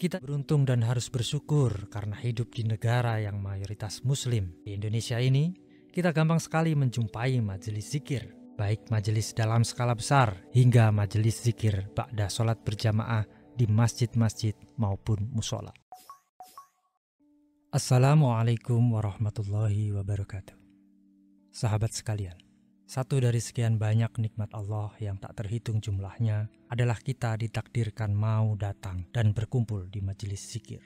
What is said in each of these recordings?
Kita beruntung dan harus bersyukur karena hidup di negara yang mayoritas Muslim. Di Indonesia ini, kita gampang sekali menjumpai majelis zikir, baik majelis dalam skala besar hingga majelis zikir ba'da sholat berjamaah di masjid-masjid maupun musola. Assalamualaikum warahmatullahi wabarakatuh. Sahabat sekalian, satu dari sekian banyak nikmat Allah yang tak terhitung jumlahnya adalah kita ditakdirkan mau datang dan berkumpul di majelis zikir.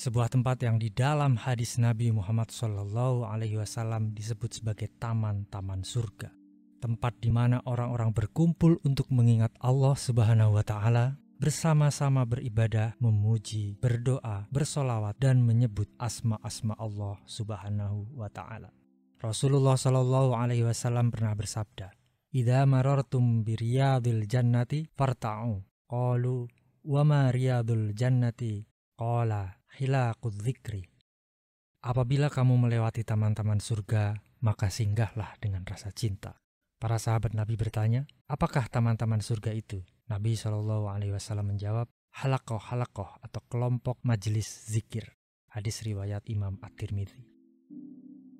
Sebuah tempat yang di dalam hadis Nabi Muhammad Shallallahu Alaihi Wasallam disebut sebagai taman-taman surga. Tempat di mana orang-orang berkumpul untuk mengingat Allah Subhanahu wa Ta'ala, bersama-sama beribadah, memuji, berdoa, bersolawat, dan menyebut asma-asma Allah Subhanahu wa Ta'ala. Rasulullah Shallallahu Alaihi Wasallam pernah bersabda, "Ida marortum biriyadil jannati farta'u." Qalu, "Wa ma riyadul jannati?" Qala, "Hilaqud Apabila kamu melewati taman-taman surga, maka singgahlah dengan rasa cinta. Para sahabat Nabi bertanya, "Apakah taman-taman surga itu?" Nabi Shallallahu alaihi wasallam menjawab, "Halakoh halakoh atau kelompok majelis zikir." Hadis riwayat Imam At-Tirmidzi.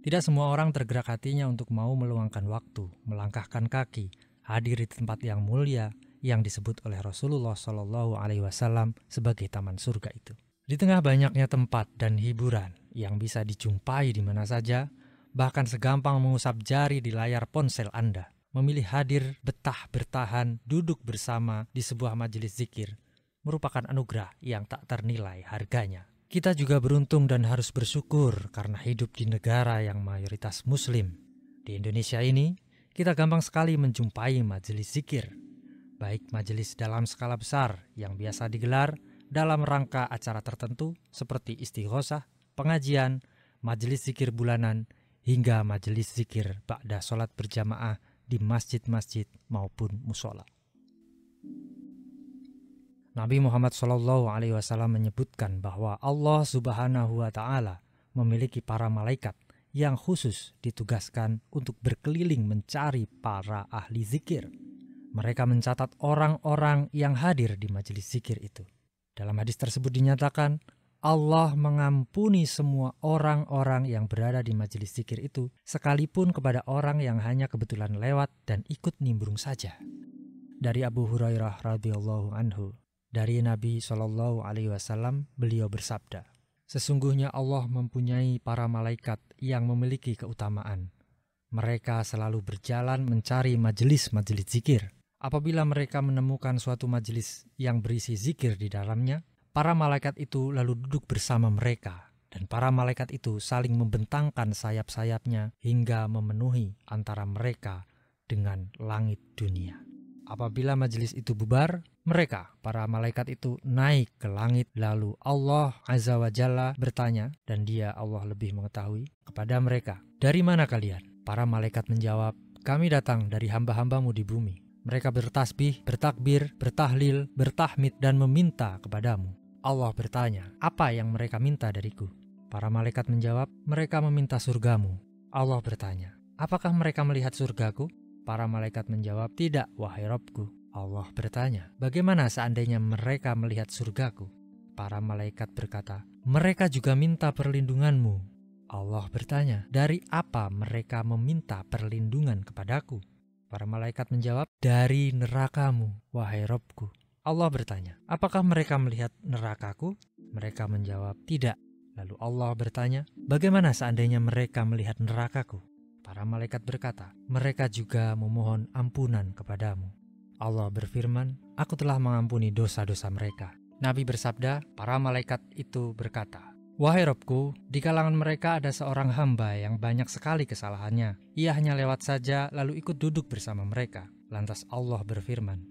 Tidak semua orang tergerak hatinya untuk mau meluangkan waktu, melangkahkan kaki, hadir di tempat yang mulia yang disebut oleh Rasulullah Shallallahu Alaihi Wasallam sebagai taman surga itu. Di tengah banyaknya tempat dan hiburan yang bisa dijumpai di mana saja, bahkan segampang mengusap jari di layar ponsel Anda, memilih hadir betah bertahan duduk bersama di sebuah majelis zikir merupakan anugerah yang tak ternilai harganya. Kita juga beruntung dan harus bersyukur karena hidup di negara yang mayoritas Muslim. Di Indonesia ini, kita gampang sekali menjumpai majelis zikir, baik majelis dalam skala besar yang biasa digelar dalam rangka acara tertentu seperti istighosah, pengajian, majelis zikir bulanan, hingga majelis zikir ba'da sholat berjamaah di masjid-masjid maupun musola. Nabi Muhammad Shallallahu Alaihi Wasallam menyebutkan bahwa Allah Subhanahu Wa Taala memiliki para malaikat yang khusus ditugaskan untuk berkeliling mencari para ahli zikir. Mereka mencatat orang-orang yang hadir di majelis zikir itu. Dalam hadis tersebut dinyatakan, Allah mengampuni semua orang-orang yang berada di majelis zikir itu, sekalipun kepada orang yang hanya kebetulan lewat dan ikut nimbrung saja. Dari Abu Hurairah radhiyallahu anhu, dari Nabi Shallallahu Alaihi Wasallam, beliau bersabda, Sesungguhnya Allah mempunyai para malaikat yang memiliki keutamaan. Mereka selalu berjalan mencari majelis-majelis zikir. Apabila mereka menemukan suatu majelis yang berisi zikir di dalamnya, para malaikat itu lalu duduk bersama mereka dan para malaikat itu saling membentangkan sayap-sayapnya hingga memenuhi antara mereka dengan langit dunia. Apabila majelis itu bubar, mereka, para malaikat itu, naik ke langit. Lalu Allah Azza wa Jalla bertanya, dan dia Allah lebih mengetahui, kepada mereka, Dari mana kalian? Para malaikat menjawab, Kami datang dari hamba-hambamu di bumi. Mereka bertasbih, bertakbir, bertahlil, bertahmid, dan meminta kepadamu. Allah bertanya, apa yang mereka minta dariku? Para malaikat menjawab, mereka meminta surgamu. Allah bertanya, apakah mereka melihat surgaku? Para malaikat menjawab, Tidak, wahai Robku. Allah bertanya, Bagaimana seandainya mereka melihat surgaku? Para malaikat berkata, Mereka juga minta perlindunganmu. Allah bertanya, Dari apa mereka meminta perlindungan kepadaku? Para malaikat menjawab, Dari nerakamu, wahai Robku. Allah bertanya, Apakah mereka melihat nerakaku? Mereka menjawab, Tidak. Lalu Allah bertanya, Bagaimana seandainya mereka melihat nerakaku? para malaikat berkata, "Mereka juga memohon ampunan kepadamu." Allah berfirman, "Aku telah mengampuni dosa-dosa mereka." Nabi bersabda, "Para malaikat itu berkata, Wahai Robku, di kalangan mereka ada seorang hamba yang banyak sekali kesalahannya. Ia hanya lewat saja lalu ikut duduk bersama mereka. Lantas Allah berfirman,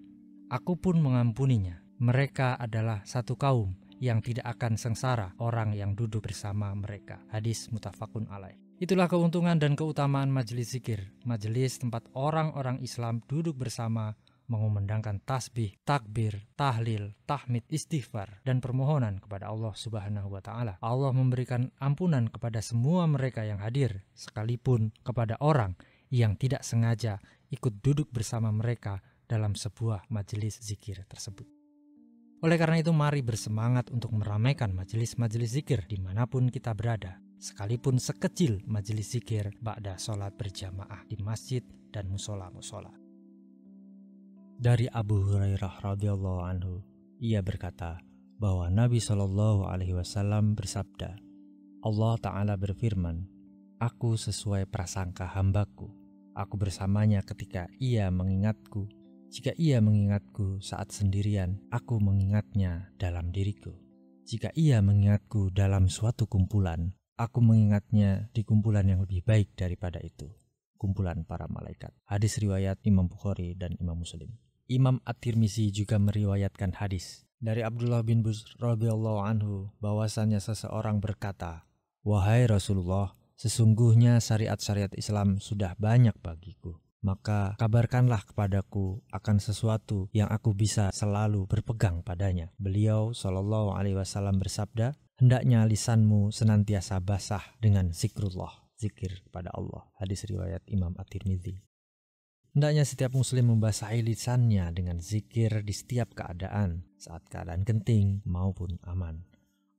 Aku pun mengampuninya. Mereka adalah satu kaum yang tidak akan sengsara orang yang duduk bersama mereka. Hadis mutafakun alaih. Itulah keuntungan dan keutamaan majelis zikir, majelis tempat orang-orang Islam duduk bersama mengumandangkan tasbih, takbir, tahlil, tahmid, istighfar, dan permohonan kepada Allah Subhanahu wa Ta'ala. Allah memberikan ampunan kepada semua mereka yang hadir, sekalipun kepada orang yang tidak sengaja ikut duduk bersama mereka dalam sebuah majelis zikir tersebut. Oleh karena itu, mari bersemangat untuk meramaikan majelis-majelis zikir dimanapun kita berada sekalipun sekecil majelis zikir ba'da sholat berjamaah di masjid dan musola-musola. Dari Abu Hurairah radhiyallahu anhu, ia berkata bahwa Nabi Shallallahu alaihi wasallam bersabda, Allah taala berfirman, "Aku sesuai prasangka hambaku. Aku bersamanya ketika ia mengingatku. Jika ia mengingatku saat sendirian, aku mengingatnya dalam diriku." Jika ia mengingatku dalam suatu kumpulan, aku mengingatnya di kumpulan yang lebih baik daripada itu, kumpulan para malaikat. Hadis riwayat Imam Bukhari dan Imam Muslim. Imam At-Tirmizi juga meriwayatkan hadis dari Abdullah bin Busr radhiyallahu anhu bahwasanya seseorang berkata, "Wahai Rasulullah, sesungguhnya syariat-syariat Islam sudah banyak bagiku." maka kabarkanlah kepadaku akan sesuatu yang aku bisa selalu berpegang padanya. Beliau Shallallahu Alaihi Wasallam bersabda, hendaknya lisanmu senantiasa basah dengan zikrullah, zikir kepada Allah. Hadis riwayat Imam At-Tirmidzi. Hendaknya setiap muslim membasahi lisannya dengan zikir di setiap keadaan, saat keadaan genting maupun aman.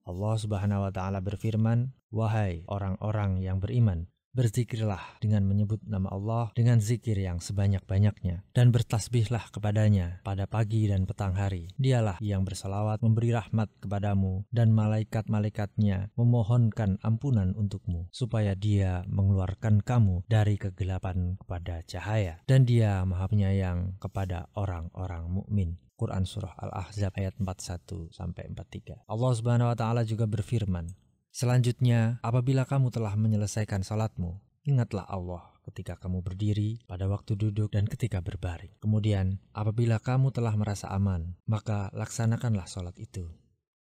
Allah Subhanahu wa taala berfirman, "Wahai orang-orang yang beriman, Berzikirlah dengan menyebut nama Allah dengan zikir yang sebanyak-banyaknya dan bertasbihlah kepadanya pada pagi dan petang hari. Dialah yang bersalawat memberi rahmat kepadamu dan malaikat-malaikatnya memohonkan ampunan untukmu supaya dia mengeluarkan kamu dari kegelapan kepada cahaya dan dia maha penyayang kepada orang-orang mukmin. Quran Surah Al-Ahzab ayat 41 43. Allah Subhanahu wa taala juga berfirman, Selanjutnya, apabila kamu telah menyelesaikan salatmu, ingatlah Allah ketika kamu berdiri, pada waktu duduk, dan ketika berbaring. Kemudian, apabila kamu telah merasa aman, maka laksanakanlah sholat itu.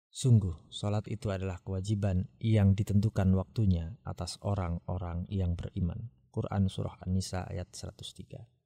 Sungguh, sholat itu adalah kewajiban yang ditentukan waktunya atas orang-orang yang beriman. Quran Surah An-Nisa ayat 103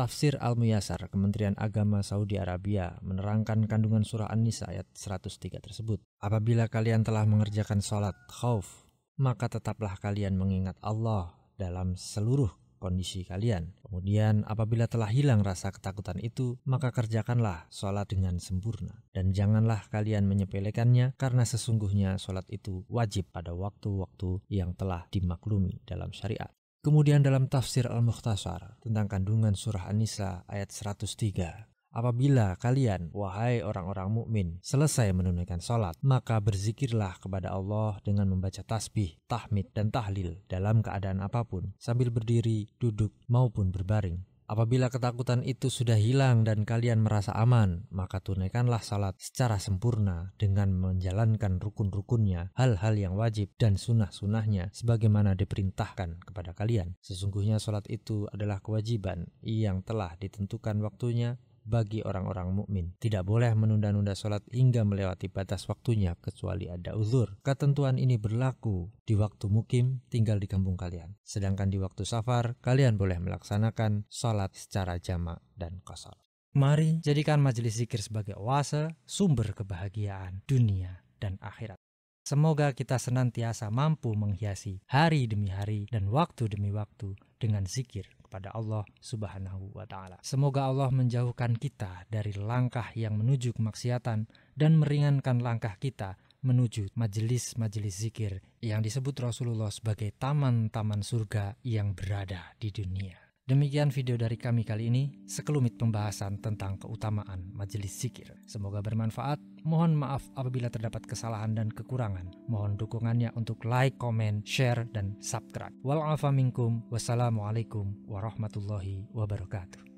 Tafsir Al-Muyasar, Kementerian Agama Saudi Arabia, menerangkan kandungan surah An-Nisa ayat 103 tersebut. Apabila kalian telah mengerjakan sholat khauf, maka tetaplah kalian mengingat Allah dalam seluruh kondisi kalian. Kemudian apabila telah hilang rasa ketakutan itu, maka kerjakanlah sholat dengan sempurna. Dan janganlah kalian menyepelekannya karena sesungguhnya sholat itu wajib pada waktu-waktu yang telah dimaklumi dalam syariat. Kemudian dalam tafsir Al-Mukhtasar tentang kandungan surah An-Nisa ayat 103. Apabila kalian, wahai orang-orang mukmin, selesai menunaikan sholat, maka berzikirlah kepada Allah dengan membaca tasbih, tahmid, dan tahlil dalam keadaan apapun, sambil berdiri, duduk, maupun berbaring. Apabila ketakutan itu sudah hilang dan kalian merasa aman, maka tunaikanlah salat secara sempurna dengan menjalankan rukun-rukunnya, hal-hal yang wajib dan sunnah-sunnahnya sebagaimana diperintahkan kepada kalian. Sesungguhnya salat itu adalah kewajiban yang telah ditentukan waktunya bagi orang-orang mukmin. Tidak boleh menunda-nunda sholat hingga melewati batas waktunya kecuali ada uzur. Ketentuan ini berlaku di waktu mukim tinggal di kampung kalian. Sedangkan di waktu safar, kalian boleh melaksanakan sholat secara jamak dan kosor. Mari jadikan majelis zikir sebagai oase, sumber kebahagiaan dunia dan akhirat. Semoga kita senantiasa mampu menghiasi hari demi hari dan waktu demi waktu dengan zikir kepada Allah Subhanahu wa taala. Semoga Allah menjauhkan kita dari langkah yang menuju kemaksiatan dan meringankan langkah kita menuju majelis-majelis zikir yang disebut Rasulullah sebagai taman-taman surga yang berada di dunia. Demikian video dari kami kali ini, sekelumit pembahasan tentang keutamaan majelis zikir. Semoga bermanfaat Mohon maaf apabila terdapat kesalahan dan kekurangan. Mohon dukungannya untuk like, comment, share, dan subscribe. Wal'afa minkum. Wassalamualaikum warahmatullahi wabarakatuh.